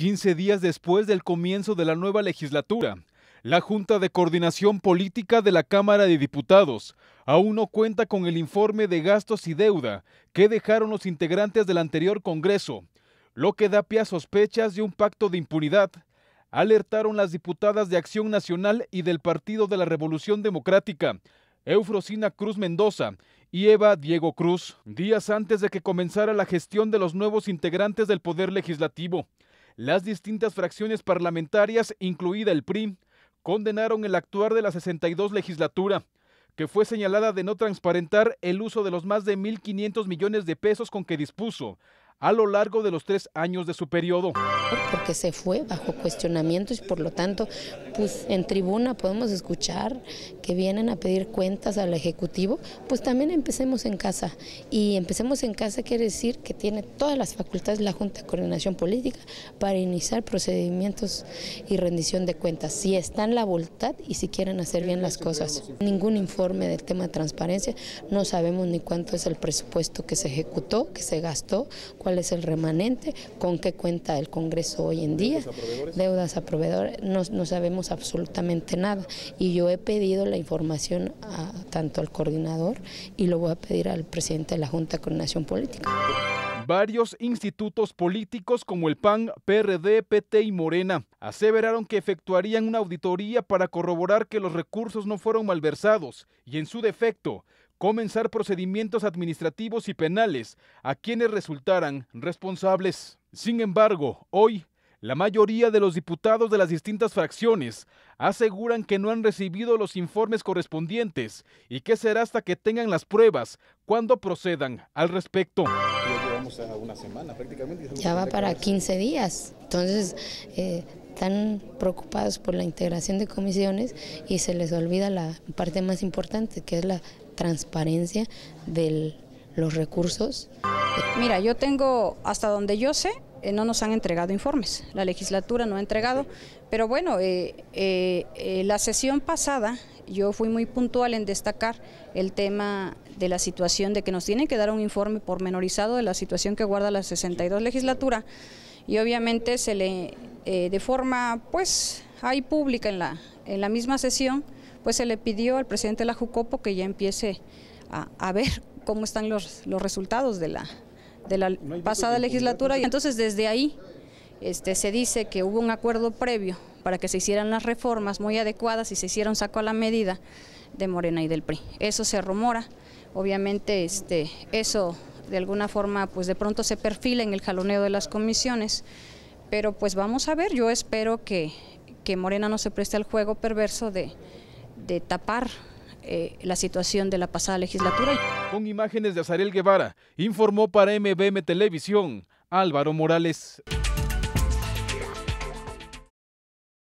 15 días después del comienzo de la nueva legislatura, la Junta de Coordinación Política de la Cámara de Diputados aún no cuenta con el informe de gastos y deuda que dejaron los integrantes del anterior Congreso, lo que da pie a sospechas de un pacto de impunidad, alertaron las diputadas de Acción Nacional y del Partido de la Revolución Democrática, Eufrosina Cruz Mendoza y Eva Diego Cruz, días antes de que comenzara la gestión de los nuevos integrantes del Poder Legislativo. Las distintas fracciones parlamentarias, incluida el PRI, condenaron el actuar de la 62 legislatura, que fue señalada de no transparentar el uso de los más de 1.500 millones de pesos con que dispuso, a lo largo de los tres años de su periodo. Porque se fue bajo cuestionamientos y por lo tanto, pues en tribuna podemos escuchar que vienen a pedir cuentas al Ejecutivo, pues también empecemos en casa. Y empecemos en casa quiere decir que tiene todas las facultades la Junta de Coordinación Política para iniciar procedimientos y rendición de cuentas, si están la voluntad y si quieren hacer bien las cosas. Ningún informe del tema de transparencia, no sabemos ni cuánto es el presupuesto que se ejecutó, que se gastó, es el remanente, con qué cuenta el Congreso hoy en día, deudas a proveedores, no, sabemos absolutamente nada. Y yo he pedido la información tanto al coordinador y lo voy a pedir al presidente de la Junta de Coordinación Política. Varios institutos políticos como el PAN, PRD, PT y Morena aseveraron que efectuarían una auditoría para corroborar que los recursos no fueron malversados y en su defecto comenzar procedimientos administrativos y penales a quienes resultaran responsables. Sin embargo, hoy la mayoría de los diputados de las distintas fracciones aseguran que no han recibido los informes correspondientes y que será hasta que tengan las pruebas cuando procedan al respecto. Ya va para 15 días. Entonces, eh, están preocupados por la integración de comisiones y se les olvida la parte más importante, que es la transparencia de los recursos. Mira, yo tengo, hasta donde yo sé, eh, no nos han entregado informes, la legislatura no ha entregado, pero bueno, eh, eh, la sesión pasada yo fui muy puntual en destacar el tema de la situación, de que nos tienen que dar un informe pormenorizado de la situación que guarda la 62 legislatura y obviamente se le, de forma pues hay pública en la, misma sesión, pues se le pidió al presidente de la Jucopo que ya empiece a, ver cómo están los, resultados de la, pasada legislatura. Y entonces desde ahí este, se dice que hubo un acuerdo previo para que se hicieran las reformas muy adecuadas y se hicieron saco a la medida de Morena y del PRI. Eso se rumora, obviamente este, eso de alguna forma pues de pronto se perfila en el jaloneo de las comisiones, pero pues vamos a ver, yo espero que que Morena no se preste al juego perverso de, tapar eh, la situación de la pasada legislatura. Con imágenes de Azarel Guevara, informó para MBM Televisión Álvaro Morales.